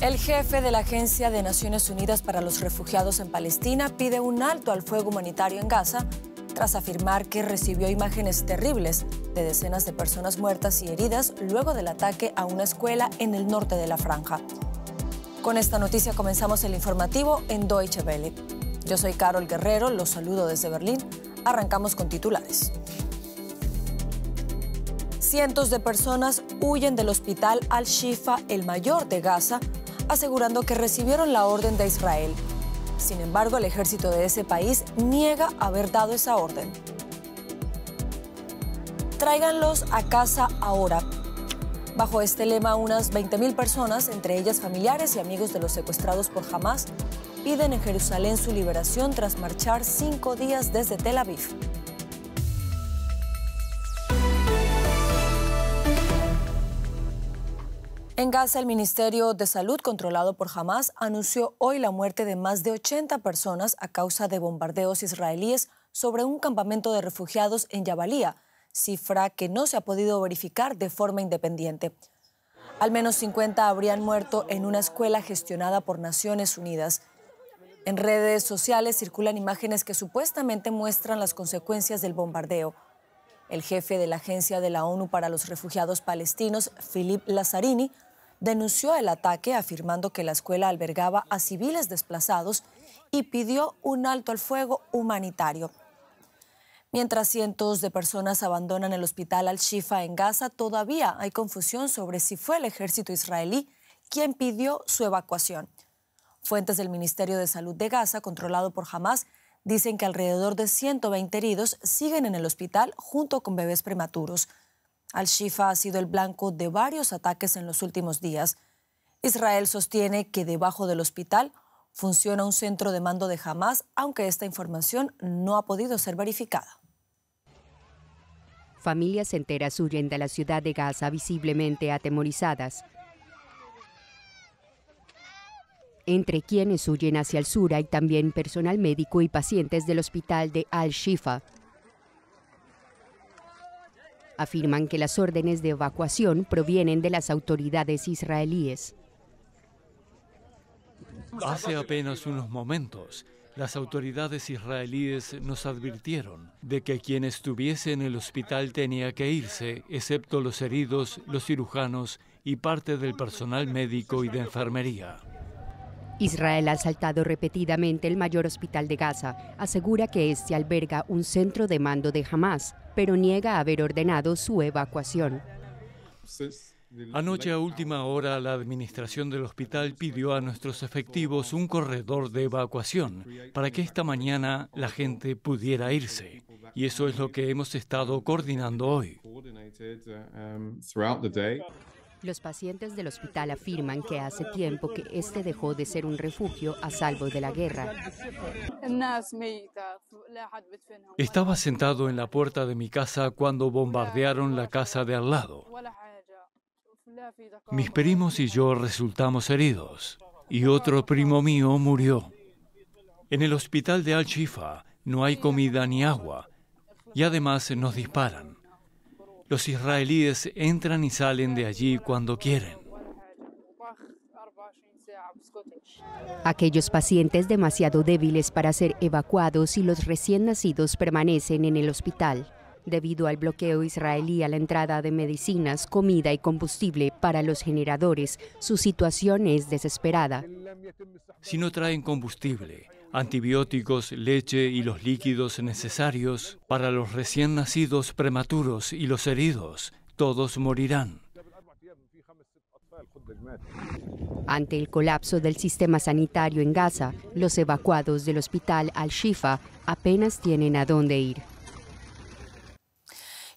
El jefe de la Agencia de Naciones Unidas para los Refugiados en Palestina pide un alto al fuego humanitario en Gaza tras afirmar que recibió imágenes terribles de decenas de personas muertas y heridas luego del ataque a una escuela en el norte de la franja. Con esta noticia comenzamos el informativo en Deutsche Welle. Yo soy Carol Guerrero, los saludo desde Berlín. Arrancamos con titulares. Cientos de personas huyen del hospital Al-Shifa, el mayor de Gaza, asegurando que recibieron la orden de Israel. Sin embargo, el ejército de ese país niega haber dado esa orden. Tráiganlos a casa ahora. Bajo este lema, unas 20.000 personas, entre ellas familiares y amigos de los secuestrados por Hamas, piden en Jerusalén su liberación tras marchar cinco días desde Tel Aviv. En Gaza, el Ministerio de Salud, controlado por Hamas, anunció hoy la muerte de más de 80 personas a causa de bombardeos israelíes sobre un campamento de refugiados en Yabalía, cifra que no se ha podido verificar de forma independiente. Al menos 50 habrían muerto en una escuela gestionada por Naciones Unidas. En redes sociales circulan imágenes que supuestamente muestran las consecuencias del bombardeo. El jefe de la Agencia de la ONU para los Refugiados Palestinos, Philip Lazzarini, denunció el ataque afirmando que la escuela albergaba a civiles desplazados y pidió un alto al fuego humanitario. Mientras cientos de personas abandonan el hospital Al-Shifa en Gaza, todavía hay confusión sobre si fue el ejército israelí quien pidió su evacuación. Fuentes del Ministerio de Salud de Gaza, controlado por Hamas, dicen que alrededor de 120 heridos siguen en el hospital junto con bebés prematuros. Al-Shifa ha sido el blanco de varios ataques en los últimos días. Israel sostiene que debajo del hospital funciona un centro de mando de Hamas, aunque esta información no ha podido ser verificada. Familias enteras huyen de la ciudad de Gaza visiblemente atemorizadas. Entre quienes huyen hacia el sur hay también personal médico y pacientes del hospital de Al-Shifa, Afirman que las órdenes de evacuación provienen de las autoridades israelíes. Hace apenas unos momentos, las autoridades israelíes nos advirtieron de que quien estuviese en el hospital tenía que irse, excepto los heridos, los cirujanos y parte del personal médico y de enfermería. Israel ha asaltado repetidamente el mayor hospital de Gaza. Asegura que este alberga un centro de mando de Hamas, pero niega haber ordenado su evacuación. Anoche a última hora la administración del hospital pidió a nuestros efectivos un corredor de evacuación para que esta mañana la gente pudiera irse. Y eso es lo que hemos estado coordinando hoy. Los pacientes del hospital afirman que hace tiempo que este dejó de ser un refugio a salvo de la guerra. Estaba sentado en la puerta de mi casa cuando bombardearon la casa de al lado. Mis primos y yo resultamos heridos y otro primo mío murió. En el hospital de Al-Shifa no hay comida ni agua y además nos disparan. Los israelíes entran y salen de allí cuando quieren. Aquellos pacientes demasiado débiles para ser evacuados y los recién nacidos permanecen en el hospital debido al bloqueo israelí a la entrada de medicinas, comida y combustible para los generadores, su situación es desesperada. Si no traen combustible, antibióticos, leche y los líquidos necesarios para los recién nacidos prematuros y los heridos. Todos morirán. Ante el colapso del sistema sanitario en Gaza, los evacuados del hospital Al-Shifa apenas tienen a dónde ir.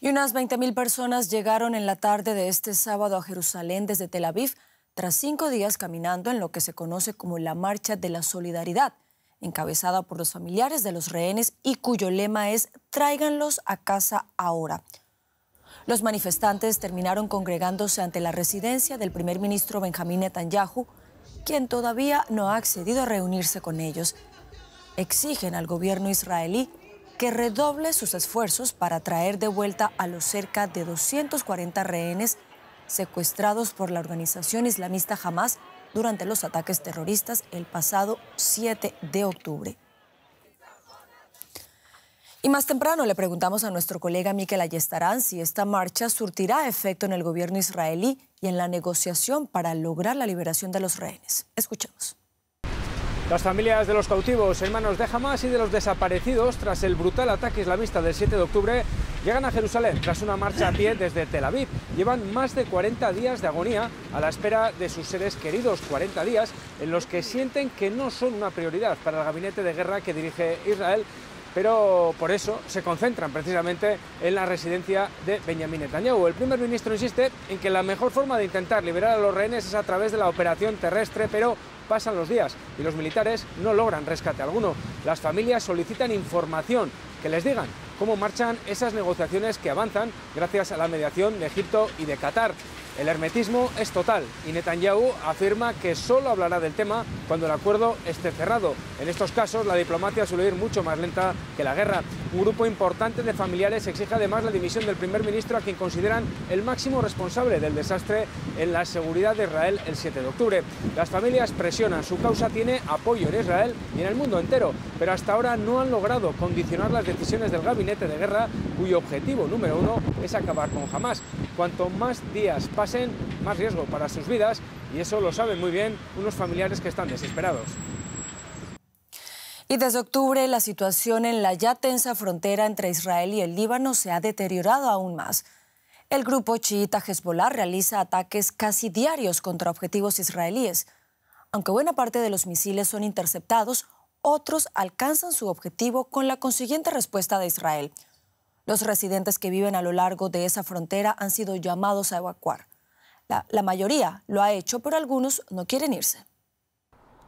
Y unas 20.000 personas llegaron en la tarde de este sábado a Jerusalén desde Tel Aviv tras cinco días caminando en lo que se conoce como la Marcha de la Solidaridad encabezada por los familiares de los rehenes y cuyo lema es Tráiganlos a casa ahora. Los manifestantes terminaron congregándose ante la residencia del primer ministro Benjamín Netanyahu, quien todavía no ha accedido a reunirse con ellos. Exigen al gobierno israelí que redoble sus esfuerzos para traer de vuelta a los cerca de 240 rehenes secuestrados por la organización islamista Hamas durante los ataques terroristas el pasado 7 de octubre. Y más temprano le preguntamos a nuestro colega Miquel Ayestarán si esta marcha surtirá efecto en el gobierno israelí y en la negociación para lograr la liberación de los rehenes. Escuchemos. Las familias de los cautivos en manos de Hamas y de los desaparecidos tras el brutal ataque islamista del 7 de octubre llegan a Jerusalén tras una marcha a pie desde Tel Aviv. Llevan más de 40 días de agonía a la espera de sus seres queridos, 40 días en los que sienten que no son una prioridad para el gabinete de guerra que dirige Israel pero por eso se concentran precisamente en la residencia de Benjamín Netanyahu. El primer ministro insiste en que la mejor forma de intentar liberar a los rehenes es a través de la operación terrestre, pero pasan los días y los militares no logran rescate alguno. Las familias solicitan información, que les digan cómo marchan esas negociaciones que avanzan gracias a la mediación de Egipto y de Qatar. El hermetismo es total y Netanyahu afirma que solo hablará del tema cuando el acuerdo esté cerrado. En estos casos, la diplomacia suele ir mucho más lenta que la guerra. Un grupo importante de familiares exige además la dimisión del primer ministro, a quien consideran el máximo responsable del desastre en la seguridad de Israel el 7 de octubre. Las familias presionan, su causa tiene apoyo en Israel y en el mundo entero, pero hasta ahora no han logrado condicionar las decisiones del gabinete de guerra, cuyo objetivo número uno es acabar con Hamas. Cuanto más días pasen, más riesgo para sus vidas y eso lo saben muy bien unos familiares que están desesperados. Y desde octubre la situación en la ya tensa frontera entre Israel y el Líbano se ha deteriorado aún más. El grupo chiita Hezbollah realiza ataques casi diarios contra objetivos israelíes. Aunque buena parte de los misiles son interceptados, otros alcanzan su objetivo con la consiguiente respuesta de Israel. Los residentes que viven a lo largo de esa frontera han sido llamados a evacuar. La, mayoría lo ha hecho, pero algunos no quieren irse.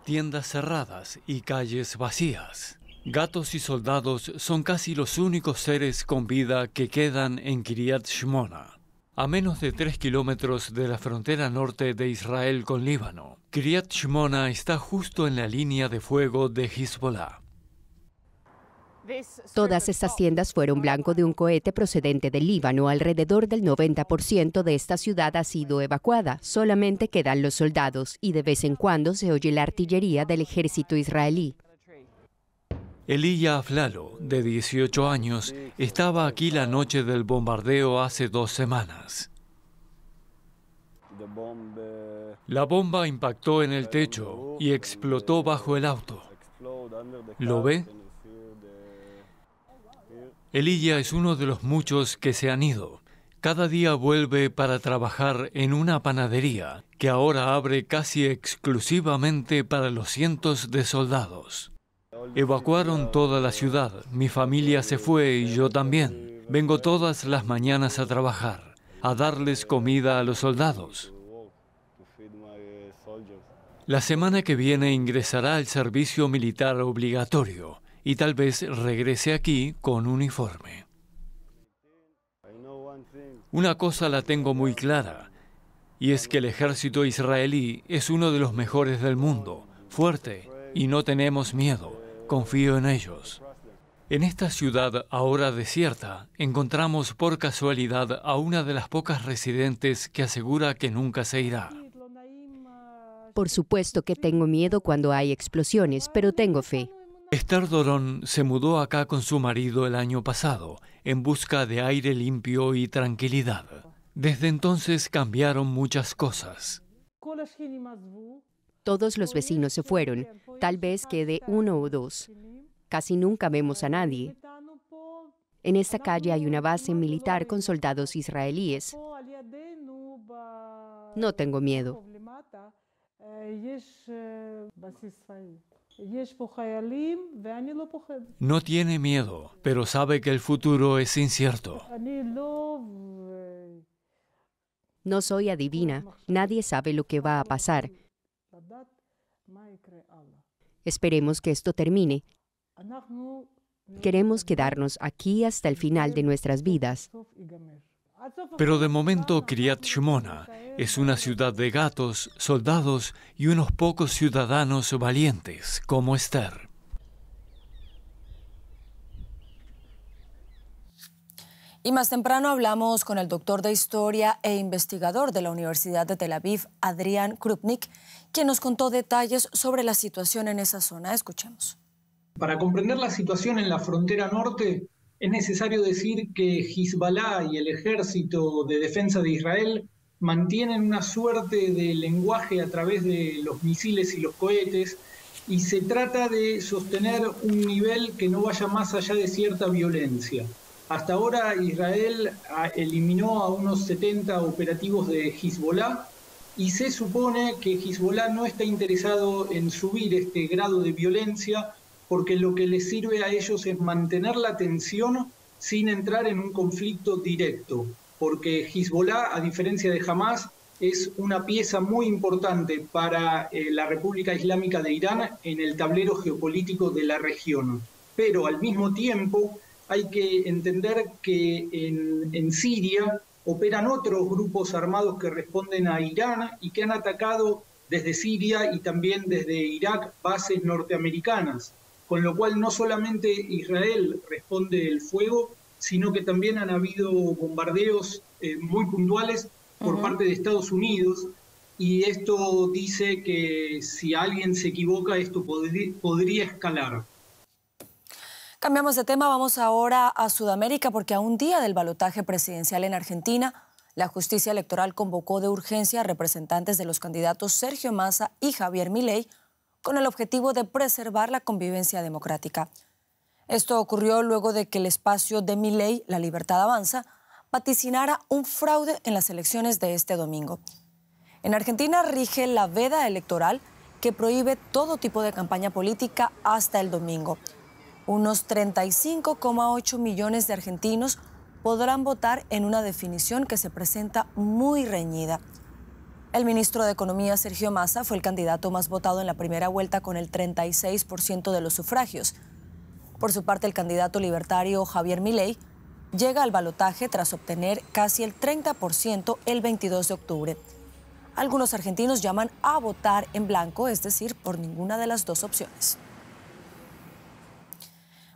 Tiendas cerradas y calles vacías. Gatos y soldados son casi los únicos seres con vida que quedan en Kiryat Shmona, a menos de 3 kilómetros de la frontera norte de Israel con Líbano. Kiryat Shmona está justo en la línea de fuego de Hezbollah. Todas estas tiendas fueron blanco de un cohete procedente del Líbano. Alrededor del 90% de esta ciudad ha sido evacuada. Solamente quedan los soldados y de vez en cuando se oye la artillería del ejército israelí. Elia Aflalo, de 18 años, estaba aquí la noche del bombardeo hace dos semanas. La bomba impactó en el techo y explotó bajo el auto. ¿Lo ve? Elilla es uno de los muchos que se han ido. Cada día vuelve para trabajar en una panadería que ahora abre casi exclusivamente para los cientos de soldados. Evacuaron toda la ciudad, mi familia se fue y yo también. Vengo todas las mañanas a trabajar, a darles comida a los soldados. La semana que viene ingresará al servicio militar obligatorio y tal vez regrese aquí con uniforme. Una cosa la tengo muy clara, y es que el ejército israelí es uno de los mejores del mundo, fuerte, y no tenemos miedo, confío en ellos. En esta ciudad ahora desierta, encontramos por casualidad a una de las pocas residentes que asegura que nunca se irá. Por supuesto que tengo miedo cuando hay explosiones, pero tengo fe. Esther Dorón se mudó acá con su marido el año pasado, en busca de aire limpio y tranquilidad. Desde entonces cambiaron muchas cosas. Todos los vecinos se fueron, tal vez quede uno o dos. Casi nunca vemos a nadie. En esta calle hay una base militar con soldados israelíes. No tengo miedo. No tiene miedo, pero sabe que el futuro es incierto. No soy adivina, nadie sabe lo que va a pasar. Esperemos que esto termine. Queremos quedarnos aquí hasta el final de nuestras vidas. Pero de momento, Kriyat Shimona es una ciudad de gatos, soldados y unos pocos ciudadanos valientes como Esther. Y más temprano hablamos con el doctor de historia e investigador de la Universidad de Tel Aviv, Adrián Krupnik, quien nos contó detalles sobre la situación en esa zona. Escuchemos. Para comprender la situación en la frontera norte, es necesario decir que Hezbollah y el ejército de defensa de Israel mantienen una suerte de lenguaje a través de los misiles y los cohetes, y se trata de sostener un nivel que no vaya más allá de cierta violencia. Hasta ahora Israel ah, eliminó a unos 70 operativos de Hezbollah y se supone que Hezbollah no está interesado en subir este grado de violencia porque lo que les sirve a ellos es mantener la tensión sin entrar en un conflicto directo porque Hezbollah, a diferencia de Hamas, es una pieza muy importante para eh, la República Islámica de Irán en el tablero geopolítico de la región. Pero al mismo tiempo hay que entender que en, en Siria operan otros grupos armados que responden a Irán y que han atacado desde Siria y también desde Irak bases norteamericanas, con lo cual no solamente Israel responde el fuego, sino que también han habido bombardeos eh, muy puntuales por parte de Estados Unidos y esto dice que si alguien se equivoca esto podría escalar. Cambiamos de tema, vamos ahora a Sudamérica porque a un día del balotaje presidencial en Argentina, la justicia electoral convocó de urgencia a representantes de los candidatos Sergio Massa y Javier Milei con el objetivo de preservar la convivencia democrática. Esto ocurrió luego de que el espacio de Mi Ley, La Libertad Avanza, paticinara un fraude en las elecciones de este domingo. En Argentina rige la veda electoral que prohíbe todo tipo de campaña política hasta el domingo. Unos 35,8 millones de argentinos podrán votar en una definición que se presenta muy reñida. El ministro de Economía, Sergio Massa, fue el candidato más votado en la primera vuelta con el 36% de los sufragios. Por su parte, el candidato libertario Javier Milei llega al balotaje tras obtener casi el 30% el 22 de octubre. Algunos argentinos llaman a votar en blanco, es decir, por ninguna de las dos opciones.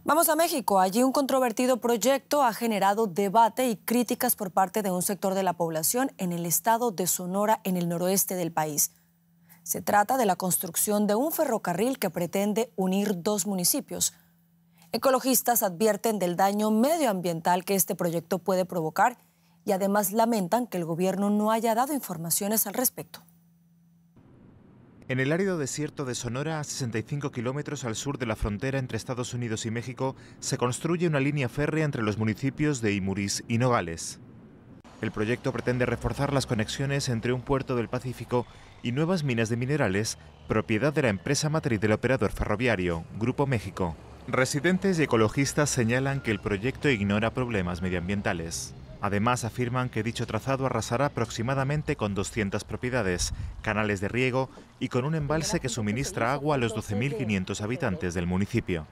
Vamos a México. Allí un controvertido proyecto ha generado debate y críticas por parte de un sector de la población en el estado de Sonora, en el noroeste del país. Se trata de la construcción de un ferrocarril que pretende unir dos municipios. Ecologistas advierten del daño medioambiental que este proyecto puede provocar y además lamentan que el gobierno no haya dado informaciones al respecto. En el árido desierto de Sonora, a 65 kilómetros al sur de la frontera entre Estados Unidos y México, se construye una línea férrea entre los municipios de Imurís y Nogales. El proyecto pretende reforzar las conexiones entre un puerto del Pacífico y nuevas minas de minerales, propiedad de la empresa matriz del operador ferroviario, Grupo México. Residentes y ecologistas señalan que el proyecto ignora problemas medioambientales. Además, afirman que dicho trazado arrasará aproximadamente con 200 propiedades, canales de riego y con un embalse que suministra agua a los 12.500 habitantes del municipio.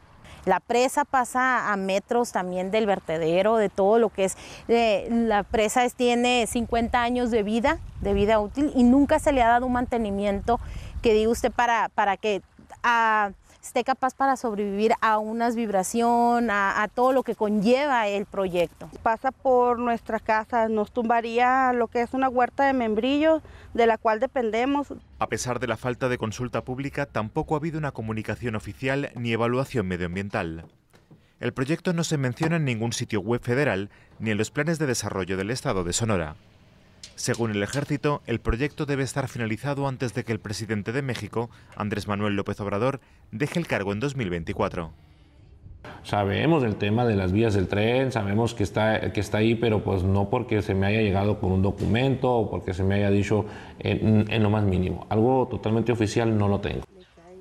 La presa pasa a metros también del vertedero, de todo lo que es. Eh, la presa tiene 50 años de vida, de vida útil, y nunca se le ha dado un mantenimiento que diga usted para, para que... Ah, esté capaz para sobrevivir a unas vibración, a, a todo lo que conlleva el proyecto. Pasa por nuestra casa, nos tumbaría lo que es una huerta de membrillos de la cual dependemos. A pesar de la falta de consulta pública, tampoco ha habido una comunicación oficial ni evaluación medioambiental. El proyecto no se menciona en ningún sitio web federal ni en los planes de desarrollo del Estado de Sonora. Según el ejército, el proyecto debe estar finalizado antes de que el presidente de México, Andrés Manuel López Obrador, deje el cargo en 2024. Sabemos del tema de las vías del tren, sabemos que está, que está ahí, pero pues no porque se me haya llegado con un documento o porque se me haya dicho en lo más mínimo. Algo totalmente oficial no lo tengo.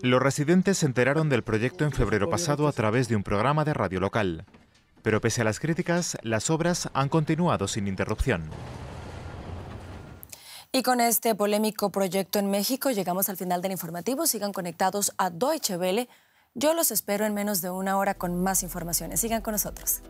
Los residentes se enteraron del proyecto en febrero pasado a través de un programa de radio local. Pero pese a las críticas, las obras han continuado sin interrupción. Y con este polémico proyecto en México llegamos al final del informativo. Sigan conectados a Deutsche Welle. Yo los espero en menos de una hora con más informaciones. Sigan con nosotros.